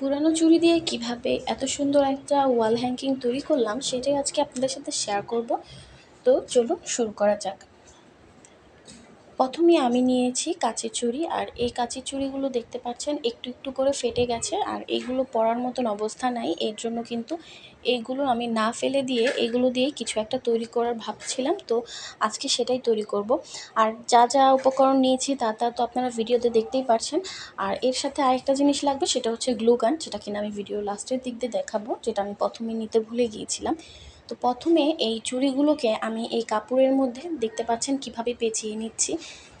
পুরানো চুড়ি দিয়ে কিভাবে এত সুন্দর একটা ওয়াল হ্যাঙ্কিং তৈরি করলাম সেটাই আজকে আপনাদের সাথে শেয়ার করব তো চলুন শুরু করা যাক প্রথমে আমি নিয়েছি কাঁচের চুড়ি আর এই কাঁচের চুড়িগুলো দেখতে পাচ্ছেন একটু একটু করে ফেটে গেছে আর এইগুলো পরার মতন অবস্থা নাই এর জন্য কিন্তু এইগুলো আমি না ফেলে দিয়ে এগুলো দিয়ে কিছু একটা তৈরি করার ভাবছিলাম তো আজকে সেটাই তৈরি করব আর যা যা উপকরণ নিয়েছি তা তা তো আপনারা ভিডিওতে দেখতেই পারছেন আর এর সাথে আরেকটা জিনিস লাগবে সেটা হচ্ছে গ্লুগান যেটা কিনা আমি ভিডিও লাস্টের দিক দিয়ে দেখাবো যেটা আমি প্রথমে নিতে ভুলে গিয়েছিলাম তো প্রথমে এই চুড়িগুলোকে আমি এই কাপড়ের মধ্যে দেখতে পাচ্ছেন কিভাবে পেঁচিয়ে নিচ্ছি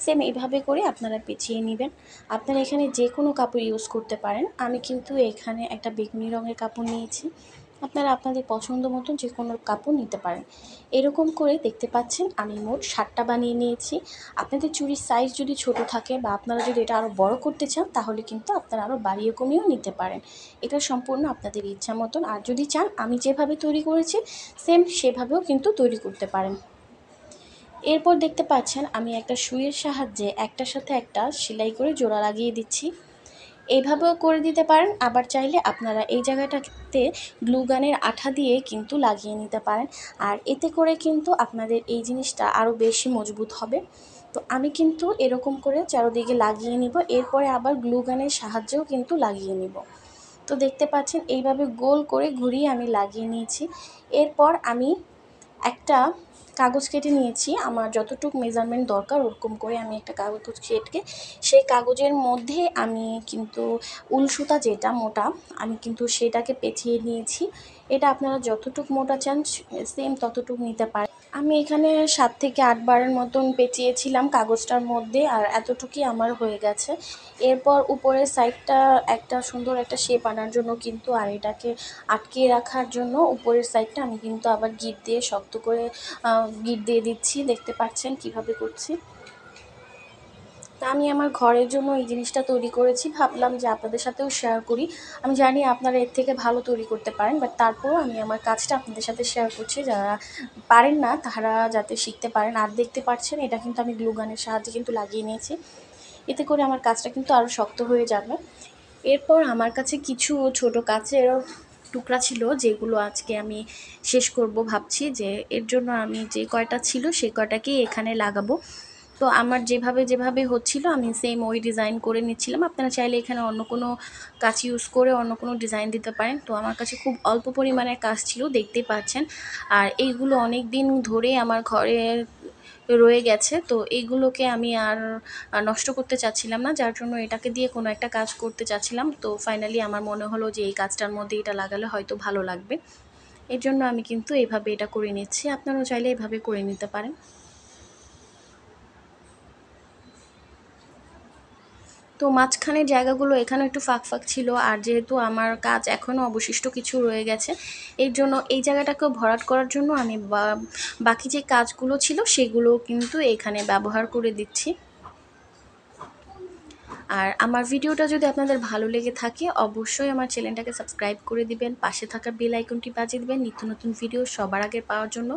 সেম এইভাবে করে আপনারা পেঁচিয়ে নেবেন আপনারা এখানে যে কোনো কাপড় ইউজ করতে পারেন আমি কিন্তু এখানে একটা বেগুনি রঙের কাপড় নিয়েছি আপনারা আপনাদের পছন্দ মতন যে কোনো কাপড় নিতে পারেন এরকম করে দেখতে পাচ্ছেন আমি মোট ষাটটা বানিয়ে নিয়েছি আপনাদের চুরির সাইজ যদি ছোট থাকে বা আপনারা যদি এটা আরও বড় করতে চান তাহলে কিন্তু আপনারা আরও বাড়িয়ে কমিয়েও নিতে পারেন এটা সম্পূর্ণ আপনাদের ইচ্ছা মতন আর যদি চান আমি যেভাবে তৈরি করেছি সেম সেভাবেও কিন্তু তৈরি করতে পারেন এরপর দেখতে পাচ্ছেন আমি একটা সুইয়ের সাহায্যে একটার সাথে একটা সেলাই করে জোড়া লাগিয়ে দিচ্ছি এইভাবেও করে দিতে পারেন আবার চাইলে আপনারা এই জায়গাটাতে গ্লুগানের আঠা দিয়ে কিন্তু লাগিয়ে নিতে পারেন আর এতে করে কিন্তু আপনাদের এই জিনিসটা আরও বেশি মজবুত হবে তো আমি কিন্তু এরকম করে চারোদিকে লাগিয়ে নিব এরপরে আবার গ্লুগানের সাহায্যেও কিন্তু লাগিয়ে নিব তো দেখতে পাচ্ছেন এইভাবে গোল করে ঘুরিয়ে আমি লাগিয়ে নিয়েছি এরপর আমি একটা কাগজ কেটে নিয়েছি আমার যতটুকু মেজারমেন্ট দরকার ওরকম করে আমি একটা কাগজ কেটকে সেই কাগজের মধ্যে আমি কিন্তু উল সুতা যেটা মোটা আমি কিন্তু সেটাকে পেঁচিয়ে নিয়েছি এটা আপনারা যতটুকু মোটা চান সেম ততটুকু নিতে পারেন আমি এখানে সাত থেকে আটবারের মতন পেঁচিয়েছিলাম কাগজটার মধ্যে আর এতটুকুই আমার হয়ে গেছে এরপর উপরের সাইডটা একটা সুন্দর একটা শেপ আনার জন্য কিন্তু আর এটাকে আটকে রাখার জন্য উপরের সাইডটা আমি কিন্তু আবার গিট দিয়ে শক্ত করে গিট দিয়ে দিচ্ছি দেখতে পাচ্ছেন কিভাবে করছি তা আমি আমার ঘরের জন্য এই জিনিসটা তৈরি করেছি ভাবলাম যে আপনাদের সাথেও শেয়ার করি আমি জানি আপনারা এর থেকে ভালো তৈরি করতে পারেন বাট তারপরও আমি আমার কাজটা আপনাদের সাথে শেয়ার করছি যারা পারেন না তারা যাতে শিখতে পারেন আর দেখতে পারছেন এটা কিন্তু আমি গ্লুগানের সাহায্যে কিন্তু লাগিয়ে নিয়েছি এতে করে আমার কাজটা কিন্তু আরও শক্ত হয়ে যাবে এরপর আমার কাছে কিছু ছোট কাচের টুকরা ছিল যেগুলো আজকে আমি শেষ করব ভাবছি যে এর জন্য আমি যে কয়টা ছিল সে কয়টাকেই এখানে লাগাবো তো আমার যেভাবে যেভাবে হচ্ছিল আমি সেম ওই ডিজাইন করে নিচ্ছিলাম আপনারা চাইলে এখানে অন্য কোনো কাজ ইউজ করে অন্য কোনো ডিজাইন দিতে পারেন তো আমার কাছে খুব অল্প পরিমাণের কাজ ছিল দেখতে পাচ্ছেন আর এইগুলো অনেক দিন ধরে আমার ঘরে রয়ে গেছে তো এইগুলোকে আমি আর নষ্ট করতে চাচ্ছিলাম না যার জন্য এটাকে দিয়ে কোনো একটা কাজ করতে চাচ্ছিলাম তো ফাইনালি আমার মনে হলো যে এই কাজটার মধ্যে এটা লাগালে হয়তো ভালো লাগবে এর জন্য আমি কিন্তু এভাবে এটা করে নিচ্ছি আপনারাও চাইলে এভাবে করে নিতে পারেন তো মাঝখানের জায়গাগুলো এখানে একটু ফাঁক ফাঁক ছিল আর যেহেতু আমার কাজ এখনও অবশিষ্ট কিছু রয়ে গেছে এর জন্য এই জায়গাটাকে ভরাট করার জন্য আমি বাকি যে কাজগুলো ছিল সেগুলো কিন্তু এখানে ব্যবহার করে দিচ্ছি আর আমার ভিডিওটা যদি আপনাদের ভালো লেগে থাকে অবশ্যই আমার চ্যানেলটাকে সাবস্ক্রাইব করে দিবেন পাশে থাকা বেল আইকনটি বাজিয়ে দিবেন নিত্য নতুন ভিডিও সবার আগে পাওয়ার জন্য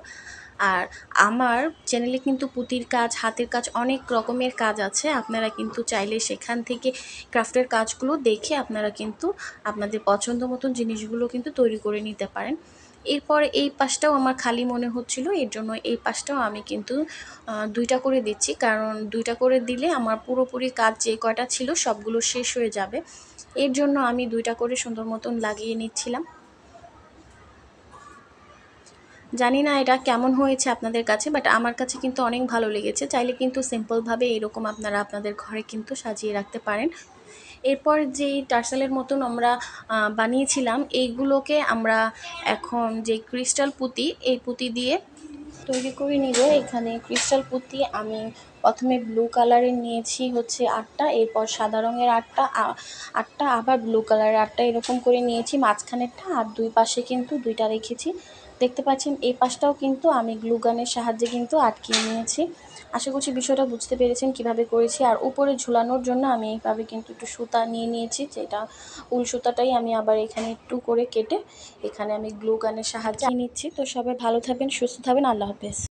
আর আমার চ্যানেলে কিন্তু পুতির কাজ হাতের কাজ অনেক রকমের কাজ আছে আপনারা কিন্তু চাইলে সেখান থেকে ক্রাফটের কাজগুলো দেখে আপনারা কিন্তু আপনাদের পছন্দ মতন জিনিসগুলো কিন্তু তৈরি করে নিতে পারেন এরপরে এই পাশটাও আমার খালি মনে হচ্ছিল এর জন্য এই পাশটাও আমি কিন্তু দুইটা করে দিচ্ছি কারণ দুইটা করে দিলে আমার পুরোপুরি কাজ যে কয়টা ছিল সবগুলো শেষ হয়ে যাবে এর জন্য আমি দুইটা করে সুন্দর মতন লাগিয়ে নিচ্ছিলাম জানি না এটা কেমন হয়েছে আপনাদের কাছে বাট আমার কাছে কিন্তু অনেক ভালো লেগেছে চাইলে কিন্তু সিম্পলভাবে এরকম আপনারা আপনাদের ঘরে কিন্তু সাজিয়ে রাখতে পারেন এরপর যেই টার্সেলের মতন আমরা বানিয়েছিলাম এইগুলোকে আমরা এখন যে ক্রিস্টাল পুঁতি এই পুঁতি দিয়ে তৈরি করে নিব এখানে ক্রিস্টাল পুঁতি আমি প্রথমে ব্লু কালারের নিয়েছি হচ্ছে আটটা এরপর সাদা রঙের আটটা আটটা আবার ব্লু কালারের আটটা এরকম করে নিয়েছি মাঝখানেরটা আর দুই পাশে কিন্তু দুইটা রেখেছি দেখতে পাচ্ছেন এই পাশটাও কিন্তু আমি গ্লু গানের সাহায্যে কিন্তু আটকিয়ে নিয়েছি আশা করছি বিষয়টা বুঝতে পেরেছেন কিভাবে করেছি আর উপরে ঝুলানোর জন্য আমি এইভাবে কিন্তু একটু সুতা নিয়ে নিয়েছি যেটা উল সুতাটাই আমি আবার এখানে একটু করে কেটে এখানে আমি গ্লু গানের সাহায্যে নিচ্ছি তো সবাই ভালো থাকবেন সুস্থ থাকবেন আল্লাহ হাফেজ